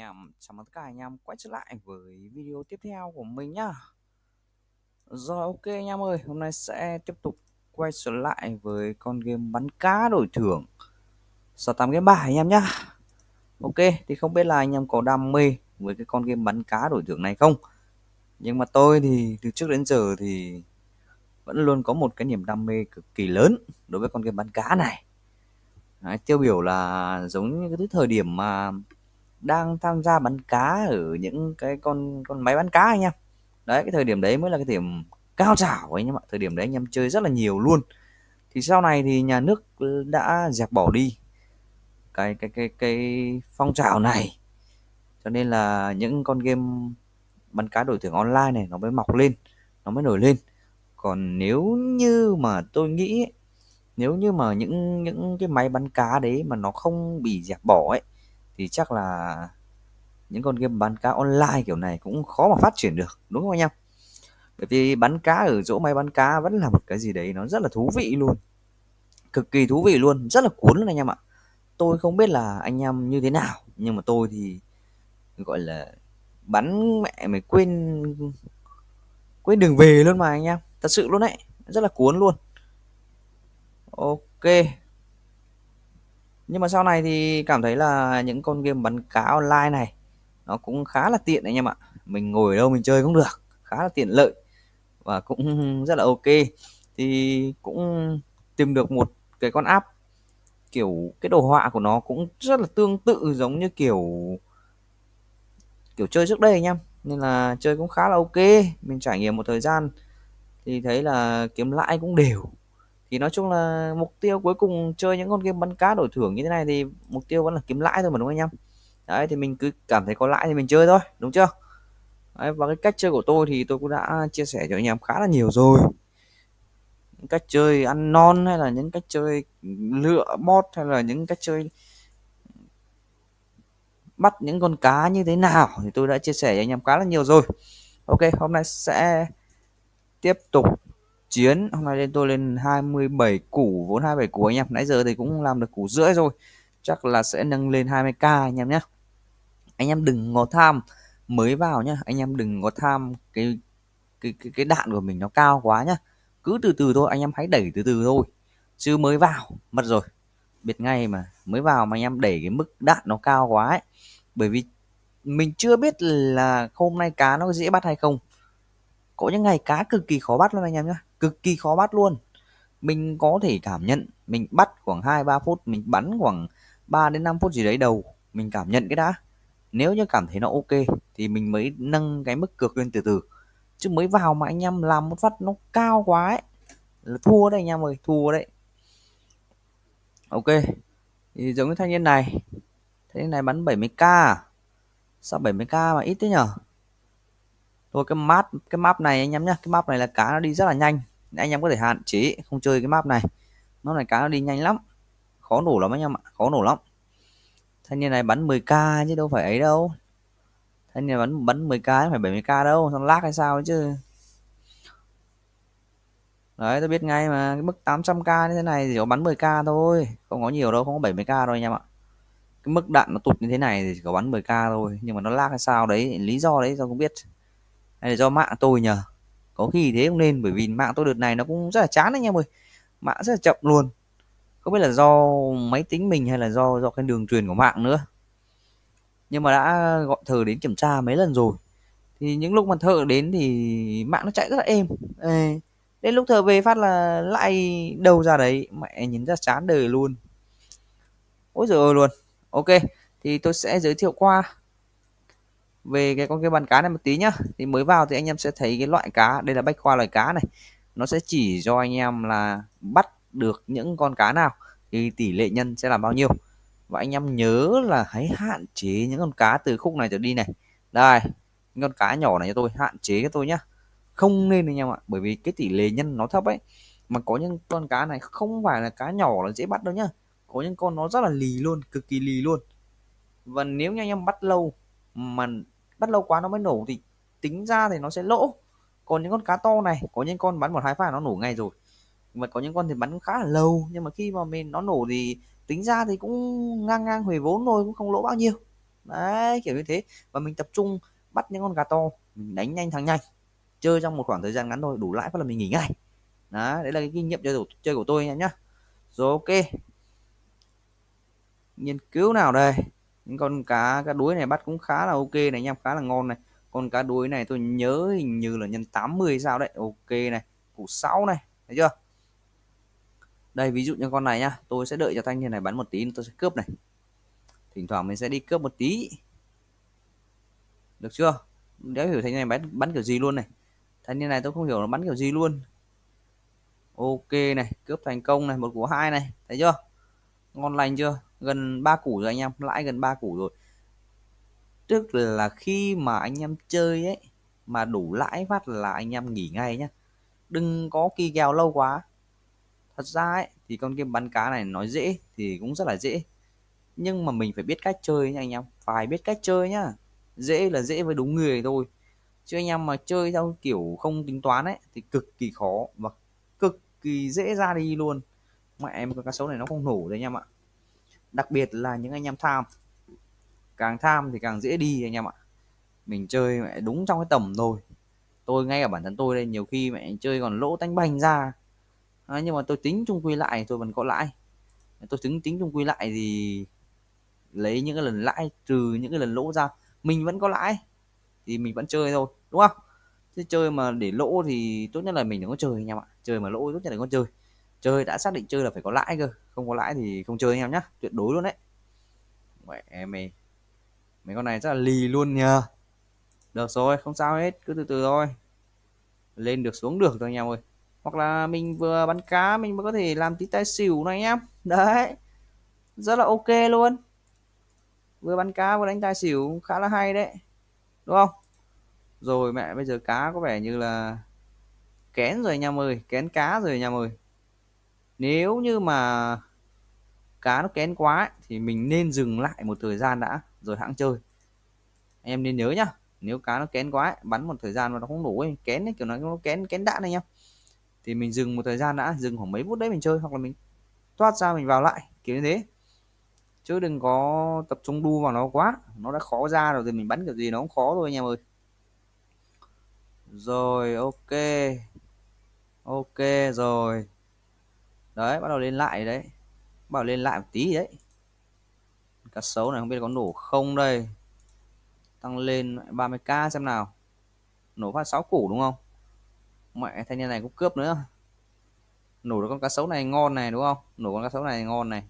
em chào mừng tất cả anh em quay trở lại với video tiếp theo của mình nhá rồi ok anh em ơi hôm nay sẽ tiếp tục quay trở lại với con game bắn cá đổi thưởng sáu tám game bài anh em nhá ok thì không biết là anh em có đam mê với cái con game bắn cá đổi thưởng này không nhưng mà tôi thì từ trước đến giờ thì vẫn luôn có một cái niềm đam mê cực kỳ lớn đối với con game bắn cá này Đấy, tiêu biểu là giống như cái thời điểm mà đang tham gia bắn cá ở những cái con con máy bắn cá anh em đấy cái thời điểm đấy mới là cái điểm cao trào anh em ạ thời điểm đấy anh em chơi rất là nhiều luôn thì sau này thì nhà nước đã dẹp bỏ đi cái cái cái cái phong trào này cho nên là những con game bắn cá đổi thưởng online này nó mới mọc lên nó mới nổi lên còn nếu như mà tôi nghĩ nếu như mà những những cái máy bắn cá đấy mà nó không bị dẹp bỏ ấy thì chắc là những con game bán cá online kiểu này cũng khó mà phát triển được đúng không anh em bởi vì bắn cá ở chỗ máy bắn cá vẫn là một cái gì đấy nó rất là thú vị luôn cực kỳ thú vị luôn rất là cuốn luôn anh em ạ tôi không biết là anh em như thế nào nhưng mà tôi thì gọi là bắn mẹ mày quên quên đường về luôn mà anh em thật sự luôn đấy rất là cuốn luôn ok nhưng mà sau này thì cảm thấy là những con game bắn cá online này nó cũng khá là tiện anh em ạ mình ngồi đâu mình chơi cũng được khá là tiện lợi và cũng rất là ok thì cũng tìm được một cái con app kiểu cái đồ họa của nó cũng rất là tương tự giống như kiểu kiểu chơi trước đây anh em nên là chơi cũng khá là ok mình trải nghiệm một thời gian thì thấy là kiếm lãi cũng đều thì nói chung là mục tiêu cuối cùng chơi những con game bắn cá đổi thưởng như thế này thì mục tiêu vẫn là kiếm lãi thôi mà đúng không anh em đấy thì mình cứ cảm thấy có lãi thì mình chơi thôi đúng chưa đấy, và cái cách chơi của tôi thì tôi cũng đã chia sẻ cho anh em khá là nhiều rồi những cách chơi ăn non hay là những cách chơi lựa bot hay là những cách chơi bắt những con cá như thế nào thì tôi đã chia sẻ cho anh em khá là nhiều rồi ok hôm nay sẽ tiếp tục chiến hôm nay lên tôi lên 27 củ vốn 27 củ anh em nãy giờ thì cũng làm được củ rưỡi rồi chắc là sẽ nâng lên 20k anh em nhé anh em đừng có tham mới vào nhá anh em đừng có tham cái cái cái, cái đạn của mình nó cao quá nhá cứ từ từ thôi anh em hãy đẩy từ từ thôi chứ mới vào mất rồi biết ngay mà mới vào mà anh em đẩy cái mức đạn nó cao quá ấy bởi vì mình chưa biết là hôm nay cá nó dễ bắt hay không có những ngày cá cực kỳ khó bắt luôn anh em nhé cực kỳ khó bắt luôn mình có thể cảm nhận mình bắt khoảng hai ba phút mình bắn khoảng 3 đến 5 phút gì đấy đầu mình cảm nhận cái đã nếu như cảm thấy nó ok thì mình mới nâng cái mức cược lên từ từ chứ mới vào mà anh em làm một phát nó cao quá ấy là thua đấy anh em ơi thua đấy ok thì giống như thanh niên này thanh niên này bắn 70k sao 70k mà ít thế nhở thôi cái map cái map này anh em nhá cái map này là cá nó đi rất là nhanh anh em có thể hạn chế không chơi cái map này map này cá nó đi nhanh lắm khó nổ lắm anh em ạ khó nổ lắm thanh niên này bắn 10k chứ đâu phải ấy đâu thanh niên bắn bắn 10k phải 70k đâu thằng lag hay sao chứ đấy tôi biết ngay mà cái mức 800k như thế này thì chỉ có bắn 10k thôi không có nhiều đâu không có 70k đâu anh em ạ cái mức đạn nó tụt như thế này thì chỉ có bắn 10k thôi nhưng mà nó lag hay sao đấy lý do đấy tôi không biết hay là do mạng tôi nhờ có khi thế không nên bởi vì mạng tôi đợt này nó cũng rất là chán anh em ơi mạng rất là chậm luôn không biết là do máy tính mình hay là do do cái đường truyền của mạng nữa nhưng mà đã gọi thờ đến kiểm tra mấy lần rồi thì những lúc mà thợ đến thì mạng nó chạy rất là êm Ê, đến lúc thợ về phát là lại đầu ra đấy mẹ nhìn ra chán đời luôn ôi giời ơi luôn ok thì tôi sẽ giới thiệu qua về cái con cái bàn cá này một tí nhá thì mới vào thì anh em sẽ thấy cái loại cá đây là bách khoa loài cá này nó sẽ chỉ cho anh em là bắt được những con cá nào thì tỷ lệ nhân sẽ là bao nhiêu và anh em nhớ là hãy hạn chế những con cá từ khúc này trở đi này đây những con cá nhỏ này cho tôi hạn chế cho tôi nhá không nên anh em ạ bởi vì cái tỷ lệ nhân nó thấp ấy mà có những con cá này không phải là cá nhỏ là dễ bắt đâu nhá có những con nó rất là lì luôn cực kỳ lì luôn và nếu như anh em bắt lâu mà bắt lâu quá nó mới nổ thì tính ra thì nó sẽ lỗ còn những con cá to này có những con bắn một hai phát nó nổ ngay rồi mà có những con thì bắn khá là lâu nhưng mà khi mà mình nó nổ thì tính ra thì cũng ngang ngang hồi vốn thôi cũng không lỗ bao nhiêu đấy kiểu như thế và mình tập trung bắt những con cá to mình đánh nhanh thắng nhanh chơi trong một khoảng thời gian ngắn thôi đủ lãi phát là mình nghỉ ngay đó đấy là cái kinh nghiệm chơi của, chơi của tôi anh nhá rồi ok nghiên cứu nào đây những con cá cá đuối này bắt cũng khá là ok này nha khá là ngon này con cá đuối này tôi nhớ hình như là nhân 80 sao đấy ok này củ 6 này thấy chưa đây ví dụ như con này nhá tôi sẽ đợi cho thanh niên này bắn một tí tôi sẽ cướp này thỉnh thoảng mình sẽ đi cướp một tí được chưa đéo hiểu thanh niên này bắn bắn kiểu gì luôn này thanh niên này tôi không hiểu nó bắn kiểu gì luôn ok này cướp thành công này một của hai này thấy chưa ngon lành chưa gần 3 củ rồi anh em lãi gần 3 củ rồi tức là khi mà anh em chơi ấy mà đủ lãi phát là anh em nghỉ ngay nhá đừng có kỳ kèo lâu quá thật ra ấy, thì con game bắn cá này nói dễ thì cũng rất là dễ nhưng mà mình phải biết cách chơi nha anh em phải biết cách chơi nhá dễ là dễ với đúng người thôi chứ anh em mà chơi theo kiểu không tính toán ấy thì cực kỳ khó và cực kỳ dễ ra đi luôn mẹ em con cá sấu này nó không nổ đấy anh em ạ đặc biệt là những anh em tham càng tham thì càng dễ đi anh em ạ mình chơi mẹ đúng trong cái tầm rồi tôi ngay cả bản thân tôi đây nhiều khi mẹ chơi còn lỗ tanh banh ra à, nhưng mà tôi tính chung quy lại tôi vẫn có lãi tôi tính tính chung quy lại thì lấy những cái lần lãi trừ những cái lần lỗ ra mình vẫn có lãi thì mình vẫn chơi thôi đúng không thế chơi mà để lỗ thì tốt nhất là mình đừng có chơi anh em ạ chơi mà lỗ tốt nhất là đừng có chơi chơi đã xác định chơi là phải có lãi cơ không có lãi thì không chơi anh em nhá tuyệt đối luôn đấy mẹ mày mấy con này rất là lì luôn nhờ được rồi không sao hết cứ từ từ thôi lên được xuống được thôi anh em ơi hoặc là mình vừa bắn cá mình mới có thể làm tí tay xỉu này anh em đấy rất là ok luôn vừa bắn cá vừa đánh tài xỉu khá là hay đấy đúng không rồi mẹ bây giờ cá có vẻ như là kén rồi anh em ơi kén cá rồi anh em ơi nếu như mà cá nó kén quá ấy, thì mình nên dừng lại một thời gian đã rồi hãng chơi anh em nên nhớ nhá nếu cá nó kén quá ấy, bắn một thời gian mà nó không đủ ấy kén ấy, kiểu nó, nó kén kén đạn này nhá thì mình dừng một thời gian đã dừng khoảng mấy phút đấy mình chơi hoặc là mình thoát ra mình vào lại kiểu như thế chứ đừng có tập trung đu vào nó quá nó đã khó ra rồi thì mình bắn kiểu gì nó cũng khó rồi anh em ơi rồi ok ok rồi đấy bắt đầu lên lại đấy bảo lên lại một tí đấy cá sấu này không biết có nổ không đây tăng lên 30k xem nào nổ phát 6 củ đúng không mẹ thanh niên này cũng cướp nữa nổ được con cá sấu này ngon này đúng không nổ con cá sấu này ngon này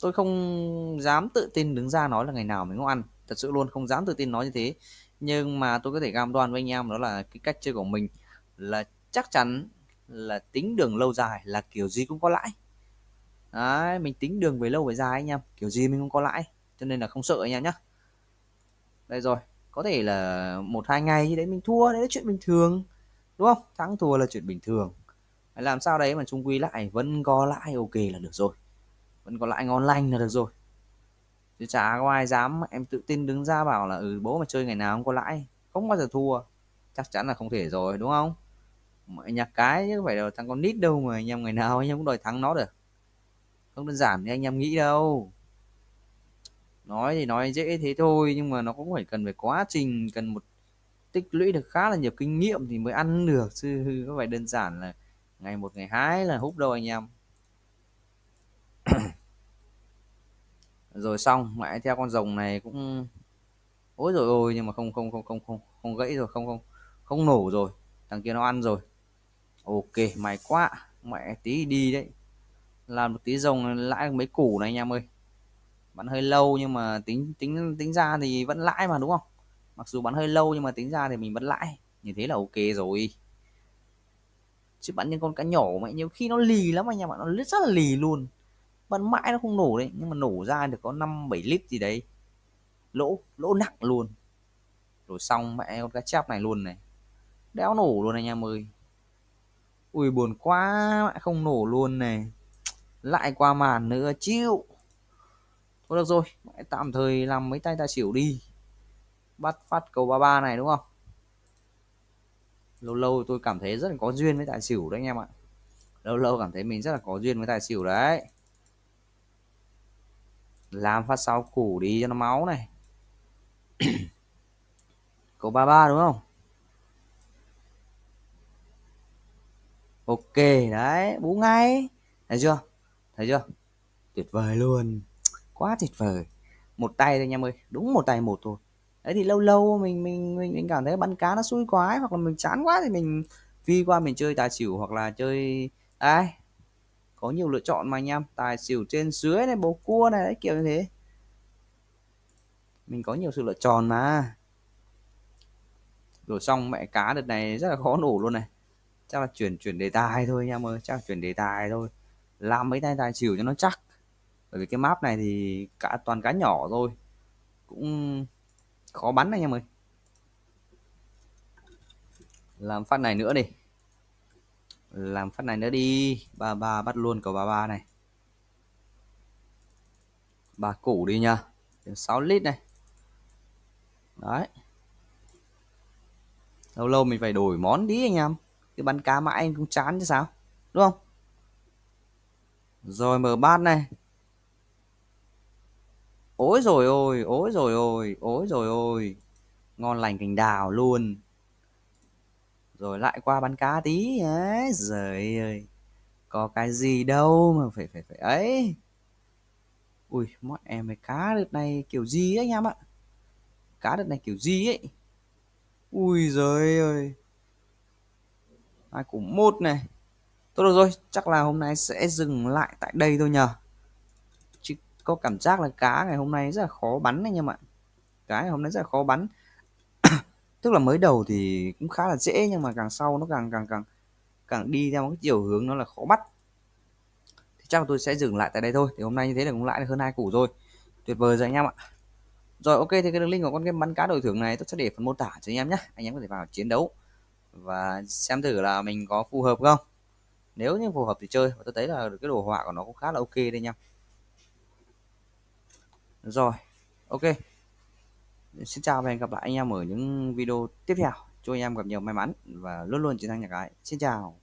tôi không dám tự tin đứng ra nói là ngày nào mình cũng ăn thật sự luôn không dám tự tin nói như thế nhưng mà tôi có thể cam đoan với anh em đó là cái cách chơi của mình là chắc chắn là tính đường lâu dài là kiểu gì cũng có lãi Đấy, mình tính đường về lâu về dài anh em kiểu gì mình cũng có lãi cho nên là không sợ anh em nhé đây rồi có thể là một hai ngày như đấy mình thua đấy là chuyện bình thường đúng không thắng thua là chuyện bình thường làm sao đấy mà chung quy lại vẫn có lãi ok là được rồi vẫn có lãi ngon lành là được rồi chứ chả có ai dám em tự tin đứng ra bảo là ừ bố mà chơi ngày nào cũng có lãi không bao giờ thua chắc chắn là không thể rồi đúng không nhặt cái chứ phải là thằng con nít đâu mà anh em ngày nào anh em cũng đòi thắng nó được không đơn giản như anh em nghĩ đâu nói thì nói dễ thế thôi nhưng mà nó cũng phải cần phải quá trình cần một tích lũy được khá là nhiều kinh nghiệm thì mới ăn được chứ có phải đơn giản là ngày một ngày hai là hút đâu anh em rồi xong mãi theo con rồng này cũng ối rồi ôi nhưng mà không không không không không không gãy rồi không không không nổ rồi thằng kia nó ăn rồi ok mày quá mẹ tí đi đấy làm một tí rồng lãi mấy củ này anh em ơi bắn hơi lâu nhưng mà tính tính tính ra thì vẫn lãi mà đúng không mặc dù bắn hơi lâu nhưng mà tính ra thì mình vẫn lãi như thế là ok rồi chứ bắn những con cá nhỏ mà nhiều khi nó lì lắm anh em ạ nó rất là lì luôn bắn mãi nó không nổ đấy nhưng mà nổ ra được có năm bảy lít gì đấy lỗ lỗ nặng luôn rồi xong mẹ con cá chép này luôn này đéo nổ luôn anh em ơi ui buồn quá lại không nổ luôn này lại qua màn nữa chịu thôi được rồi tạm thời làm mấy tay ta xỉu đi bắt phát cầu 33 này đúng không lâu lâu tôi cảm thấy rất là có duyên với tài xỉu đấy anh em ạ lâu lâu cảm thấy mình rất là có duyên với tài xỉu đấy làm phát sáu củ đi cho nó máu này cầu 33 đúng không ok đấy bú ngay thấy chưa thấy chưa tuyệt vời luôn quá tuyệt vời một tay thôi anh em ơi đúng một tay một thôi đấy thì lâu lâu mình mình mình, mình cảm thấy bắn cá nó xui quá ấy, hoặc là mình chán quá thì mình phi qua mình chơi tài xỉu hoặc là chơi ai có nhiều lựa chọn mà anh em tài xỉu trên dưới này bầu cua này đấy kiểu như thế mình có nhiều sự lựa chọn mà rồi xong mẹ cá đợt này rất là khó nổ luôn này chắc là chuyển chuyển đề tài thôi anh em ơi chắc là chuyển đề tài thôi làm mấy tay tài xỉu cho nó chắc bởi vì cái map này thì cả toàn cá nhỏ thôi, cũng khó bắn anh em ơi làm phát này nữa đi làm phát này nữa đi ba ba bắt luôn cầu ba ba này ba củ đi nha 6 lít này đấy lâu lâu mình phải đổi món đi anh em cứ bắn cá mãi anh cũng chán chứ sao đúng không rồi mở bát này ối rồi ôi ối rồi ôi ối rồi ôi ngon lành cành đào luôn rồi lại qua bắn cá tí ấy giời ơi có cái gì đâu mà phải phải phải ấy ui mọi em cái cá đợt này kiểu gì ấy anh em ạ cá đợt này kiểu gì ấy ui giời ơi ai cũng một này tốt được rồi chắc là hôm nay sẽ dừng lại tại đây thôi nhờ chứ có cảm giác là cá ngày hôm nay rất là khó bắn anh em ạ cá ngày hôm nay rất là khó bắn tức là mới đầu thì cũng khá là dễ nhưng mà càng sau nó càng càng càng càng đi theo cái chiều hướng nó là khó bắt thì chắc là tôi sẽ dừng lại tại đây thôi thì hôm nay như thế là cũng lại được hơn hai củ rồi tuyệt vời rồi anh em ạ rồi ok thì cái đường link của con game bắn cá đổi thưởng này tôi sẽ để phần mô tả cho anh em nhé anh em có thể vào chiến đấu và xem thử là mình có phù hợp không nếu như phù hợp thì chơi và tôi thấy là cái đồ họa của nó cũng khá là ok đây nha rồi ok xin chào và hẹn gặp lại anh em ở những video tiếp theo chúc anh em gặp nhiều may mắn và luôn luôn chiến thắng nhà cái xin chào